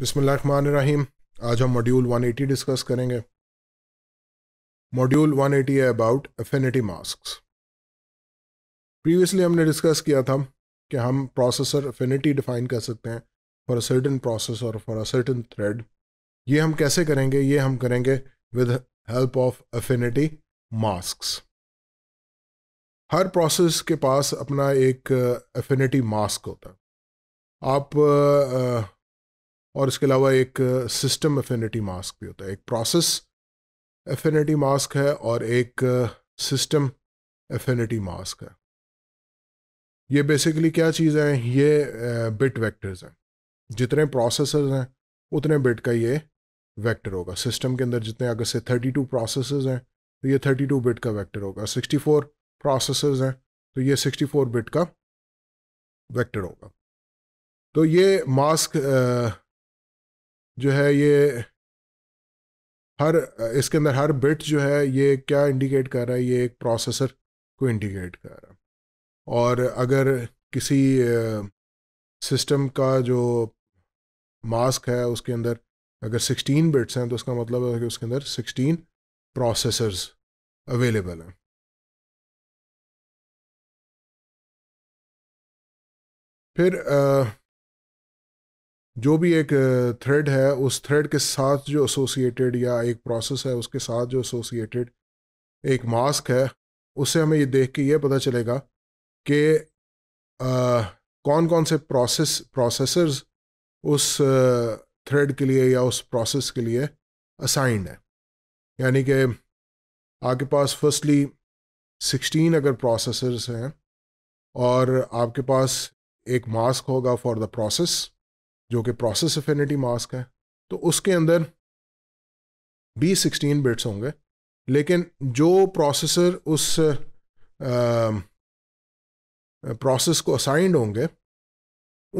बिसमीम आज हम मॉड्यूल 180 डिस्कस करेंगे मॉड्यूल 180 है अबाउट एफिनिटी मास्क प्रीवियसली हमने डिस्कस किया था कि हम प्रोसेसर एफिनिटी डिफाइन कर सकते हैं फॉर अ सर्टन प्रोसेस और फॉर अ सर्टन थ्रेड ये हम कैसे करेंगे ये हम करेंगे with help of affinity mask हर प्रोसेस के पास अपना एक एफिनिटी मास्क होता है आप और इसके अलावा एक सिस्टम एफिनिटी मास्क भी होता है एक प्रोसेस एफिनिटी मास्क है और एक सिस्टम एफिनिटी मास्क है ये बेसिकली क्या चीज़ है ये बिट वेक्टर्स हैं जितने प्रोसेसर्स हैं उतने बिट का ये वेक्टर होगा सिस्टम के अंदर जितने अगर से 32 प्रोसेसर्स हैं तो ये 32 बिट का वेक्टर होगा 64 प्रोसेसर्स हैं तो ये 64 बिट का वेक्टर होगा तो ये मास्क जो है ये हर इसके अंदर हर बिट जो है ये क्या इंडिकेट कर रहा है ये एक प्रोसेसर को इंडिकेट कर रहा है और अगर किसी सिस्टम का जो मास्क है उसके अंदर अगर 16 बिट्स हैं तो उसका मतलब है कि उसके अंदर 16 प्रोसेसर्स अवेलेबल हैं फिर आ, जो भी एक थ्रेड है उस थ्रेड के साथ जो एसोसिएटेड या एक प्रोसेस है उसके साथ जो एसोसिएटेड एक मास्क है उससे हमें ये देख के ये पता चलेगा कि कौन कौन से प्रोसेस प्रोसेसर्स उस थ्रेड के लिए या उस प्रोसेस के लिए असाइंड है यानी कि आपके पास फर्स्टली सिक्सटीन अगर प्रोसेसर्स हैं और आपके पास एक मास्क होगा फॉर द प्रोसेस जो कि प्रोसेस अफिनिटी मास्क है तो उसके अंदर बी सिक्सटीन बिट्स होंगे लेकिन जो प्रोसेसर उस प्रोसेस को असाइंड होंगे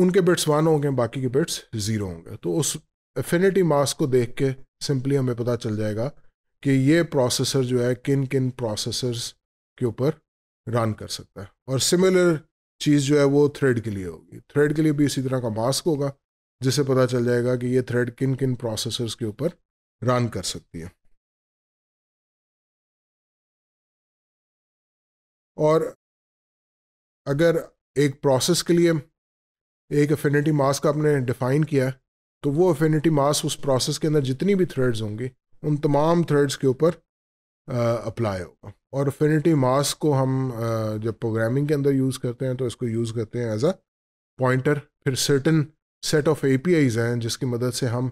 उनके बिट्स वन होंगे बाकी के बिट्स ज़ीरो होंगे तो उस एफिनिटी मास्क को देख के सिंपली हमें पता चल जाएगा कि ये प्रोसेसर जो है किन किन प्रोसेसर्स के ऊपर रन कर सकता है और सिमिलर चीज़ जो है वो थ्रेड के लिए होगी थ्रेड के लिए भी इसी तरह का मास्क होगा जिससे पता चल जाएगा कि ये थ्रेड किन किन प्रोसेसर्स के ऊपर रन कर सकती है और अगर एक प्रोसेस के लिए एक अफिनिटी मास्क का आपने डिफाइन किया तो वो अफिनिटी मास उस प्रोसेस के अंदर जितनी भी थ्रेड्स होंगी उन तमाम थ्रेड्स के ऊपर अप्लाई होगा और अफिनिटी मास को हम आ, जब प्रोग्रामिंग के अंदर यूज़ करते हैं तो इसको यूज़ करते हैं एज अ पॉइंटर फिर सर्टन सेट ऑफ एपीआईज हैं जिसकी मदद से हम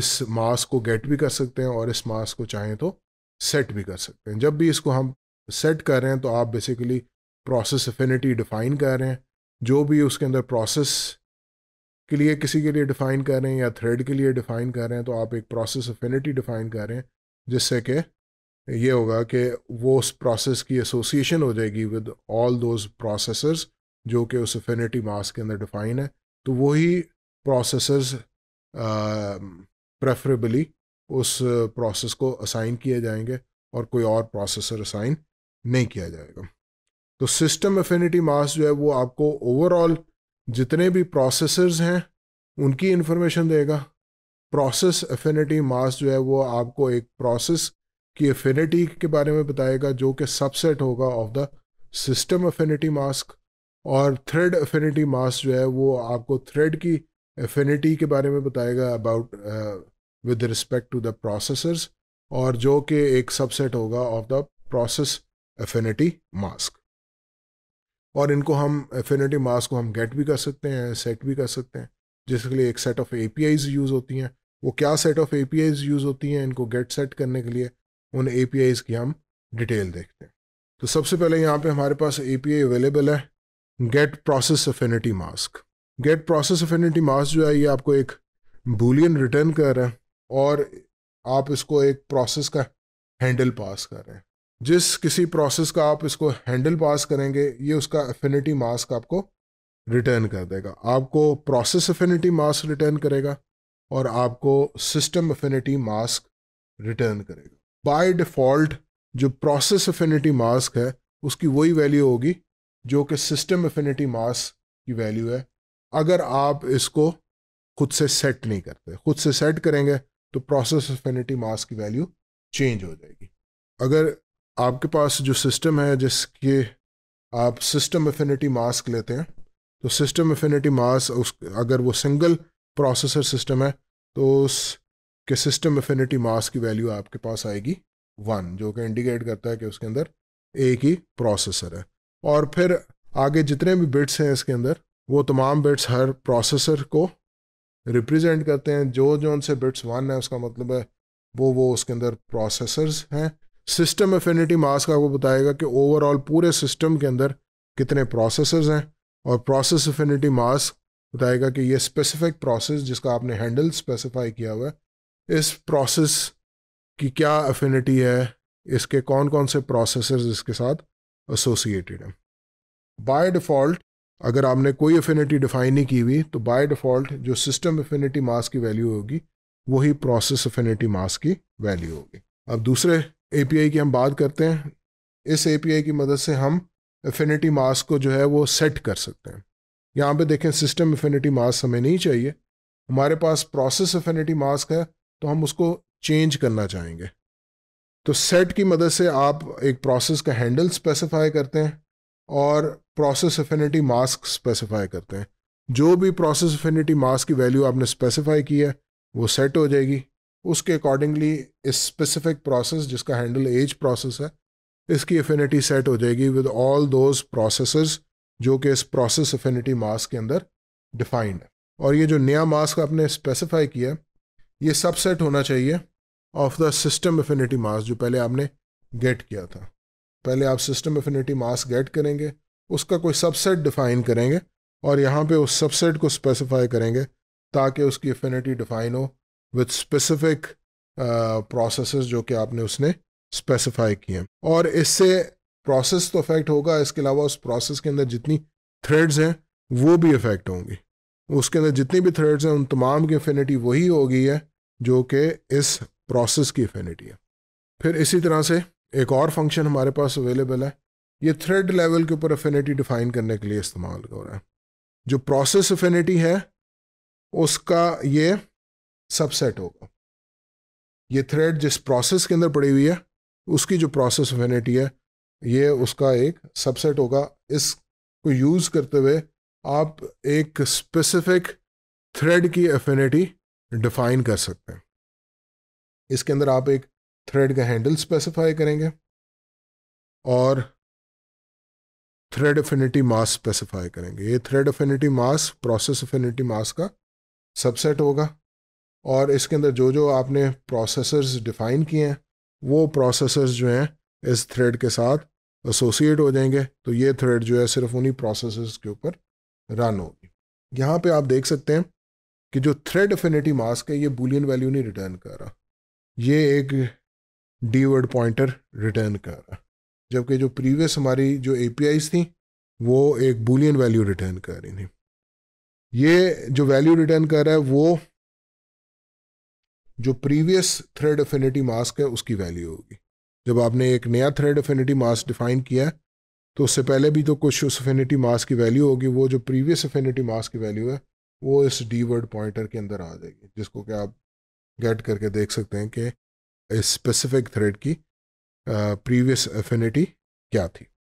इस मास्क को गेट भी कर सकते हैं और इस मास्क को चाहें तो सेट भी कर सकते हैं जब भी इसको हम सेट कर रहे हैं तो आप बेसिकली प्रोसेस एफिनिटी डिफाइन कर रहे हैं जो भी उसके अंदर प्रोसेस के लिए किसी के लिए डिफाइन कर रहे हैं या थ्रेड के लिए डिफाइन कर रहे हैं तो आप एक प्रोसेस एफिनिटी डिफाइन कर रहे हैं जिससे कि ये होगा कि वो उस प्रोसेस की एसोसिएशन हो जाएगी विद ऑल दोज प्रोसेसर्स जो कि उस एफिनिटी मास के अंदर डिफाइन है तो वही प्रोसेसर्स प्रेफरेबली uh, उस प्रोसेस uh, को असाइन किए जाएंगे और कोई और प्रोसेसर असाइन नहीं किया जाएगा तो सिस्टम एफिनिटी मास जो है वो आपको ओवरऑल जितने भी प्रोसेसर्स हैं उनकी इन्फॉर्मेशन देगा प्रोसेस एफिनिटी मास जो है वो आपको एक प्रोसेस की एफिनिटी के बारे में बताएगा जो कि सबसेट होगा of the system affinity mask और थ्रेड एफिनिटी मास जो है वो आपको थ्रेड की एफिनिटी के बारे में बताएगा about with respect to the processors और जो कि एक सबसेट होगा of the process affinity mask और इनको हम एफिनिटी मास्क को हम गेट भी कर सकते हैं सेट भी कर सकते हैं जिसके लिए एक सेट ऑफ ए यूज़ होती हैं वो क्या सेट ऑफ ए यूज़ होती हैं इनको गेट सेट करने के लिए उन ए की हम डिटेल देखते हैं तो सबसे पहले यहाँ पे हमारे पास ए अवेलेबल है get process affinity mask get process affinity mask जो है ये आपको एक बुलियन रिटर्न कर रहा है और आप इसको एक प्रोसेस का हैंडल पास कर रहे हैं जिस किसी प्रोसेस का आप इसको हैंडल पास करेंगे ये उसका अफिनिटी मास्क आपको रिटर्न कर देगा आपको प्रोसेस अफिनिटी मास्क रिटर्न करेगा और आपको सिस्टम अफिनिटी मास्क रिटर्न करेगा बाय डिफ़ॉल्ट जो प्रोसेस अफिनिटी मास्क है उसकी वही वैल्यू होगी जो कि सिस्टम अफिनिटी मास्क की वैल्यू है अगर आप इसको खुद से सेट नहीं करते खुद से सेट करेंगे तो प्रोसेस अफिनिटी मास की वैल्यू चेंज हो जाएगी अगर आपके पास जो सिस्टम है जिसके आप सिस्टम अफिनिटी मास्क लेते हैं तो सिस्टम अफिनिटी मास उस अगर वो सिंगल प्रोसेसर सिस्टम है तो उस के सिस्टम अफिनिटी मास की वैल्यू आपके पास आएगी वन जो कि इंडिकेट करता है कि उसके अंदर एक ही प्रोसेसर है और फिर आगे जितने भी बिट्स हैं इसके अंदर वो तमाम बिट्स हर प्रोसेसर को रिप्रेजेंट करते हैं जो जो उनसे बिट्स वन है उसका मतलब है वो वो उसके अंदर प्रोसेसर्स हैं सिस्टम एफिनिटी मास का वो बताएगा कि ओवरऑल पूरे सिस्टम के अंदर कितने प्रोसेसर्स हैं और प्रोसेस एफिनिटी मास बताएगा कि ये स्पेसिफिक प्रोसेस जिसका आपने हैंडल स्पेसिफाई किया हुआ है इस प्रोसेस की क्या एफिनिटी है इसके कौन कौन से प्रोसेसर्स इसके साथ एसोसिएटेड हैं बाय डिफ़ॉल्ट अगर आपने कोई अफिनिटी डिफाइन नहीं की हुई तो बाय डिफ़ॉल्ट जो सिस्टम अफिनिटी मास की वैल्यू होगी वही प्रोसेस अफिनिटी मास की वैल्यू होगी अब दूसरे एपीआई की हम बात करते हैं इस एपीआई की मदद से हम अफिनिटी मास को जो है वो सेट कर सकते हैं यहाँ पे देखें सिस्टम अफिनिटी मास हमें नहीं चाहिए हमारे पास प्रोसेस अफिनिटी मास्क है तो हम उसको चेंज करना चाहेंगे तो सेट की मदद से आप एक प्रोसेस का हैंडल स्पेसिफाई करते हैं और प्रोसेस एफिनिटी मास्क स्पेसिफाई करते हैं जो भी प्रोसेस एफिनिटी मास्क की वैल्यू आपने स्पेसिफाई की है वो सेट हो जाएगी उसके अकॉर्डिंगली इस स्पेसिफिक प्रोसेस जिसका हैंडल एज प्रोसेस है इसकी एफिनिटी सेट हो जाएगी विद ऑल दोज प्रोसेस जो कि इस प्रोसेस एफिनिटी मास्क के अंदर डिफाइंड है और ये जो नया मास्क आपने स्पेसिफाई किया है ये सबसेट होना चाहिए of the system affinity mask जो पहले आपने गेट किया था पहले आप सिस्टम एफिनिटी मास्क गेट करेंगे उसका कोई सबसेट डिफाइन करेंगे और यहाँ पे उस सबसेट को स्पेसिफाई करेंगे ताकि उसकी एफिनिटी डिफाइन हो विथ स्पेसिफिक प्रोसेस जो कि आपने उसने स्पेसिफाई किए हैं और इससे प्रोसेस तो अफेक्ट होगा इसके अलावा उस प्रोसेस के अंदर जितनी थ्रेड्स हैं वो भी अफेक्ट होंगी उसके अंदर जितनी भी थ्रेड्स हैं उन तमाम की इफिनिटी वही होगी है जो कि इस प्रोसेस की इफिनिटी है फिर इसी तरह से एक और फंक्शन हमारे पास अवेलेबल है ये थ्रेड लेवल के ऊपर अफिनिटी डिफाइन करने के लिए इस्तेमाल हो रहा है जो प्रोसेस अफिनिटी है उसका ये सबसेट होगा ये थ्रेड जिस प्रोसेस के अंदर पड़ी हुई है उसकी जो प्रोसेस अफिनिटी है ये उसका एक सबसेट होगा इसको यूज़ करते हुए आप एक स्पेसिफिक थ्रेड की अफिनिटी डिफाइन कर सकते हैं इसके अंदर आप एक थ्रेड का हैंडल स्पेसिफाई करेंगे और थ्रेड अफिनिटी मास स्पेसिफाई करेंगे ये thread affinity mask process affinity mask का सबसेट होगा और इसके अंदर जो जो आपने प्रोसेसर्स डिफाइन किए हैं वो प्रोसेसर्स जो हैं इस थ्रेड के साथ एसोसिएट हो जाएंगे तो ये थ्रेड जो है सिर्फ उन्हीं प्रोसेसर्स के ऊपर रन होगी यहाँ पे आप देख सकते हैं कि जो थ्रेड अफिनिटी मास्क है ये बुलियन वैल्यू नहीं रिटर्न कर रहा ये एक डी वर्ड पॉइंटर रिटर्न कर रहा जबकि जो प्रीवियस हमारी जो ए थी वो एक बुलियन वैल्यू रिटर्न कर रही थी ये जो वैल्यू रिटर्न कर रहा है वो जो प्रीवियस थ्रेड अफिनिटी मास्क है उसकी वैल्यू होगी जब आपने एक नया थ्रेड अफिनिटी मास्क डिफाइन किया तो उससे पहले भी तो कुछ उस अफिनिटी मास्क की वैल्यू होगी वो जो प्रीवियस अफिनिटी मास्क की वैल्यू है वो इस डी वर्ड पॉइंटर के अंदर आ जाएगी जिसको कि आप गेट करके देख सकते हैं कि इस स्पेसिफिक थ्रेड की प्रीवियस एफिनिटी क्या थी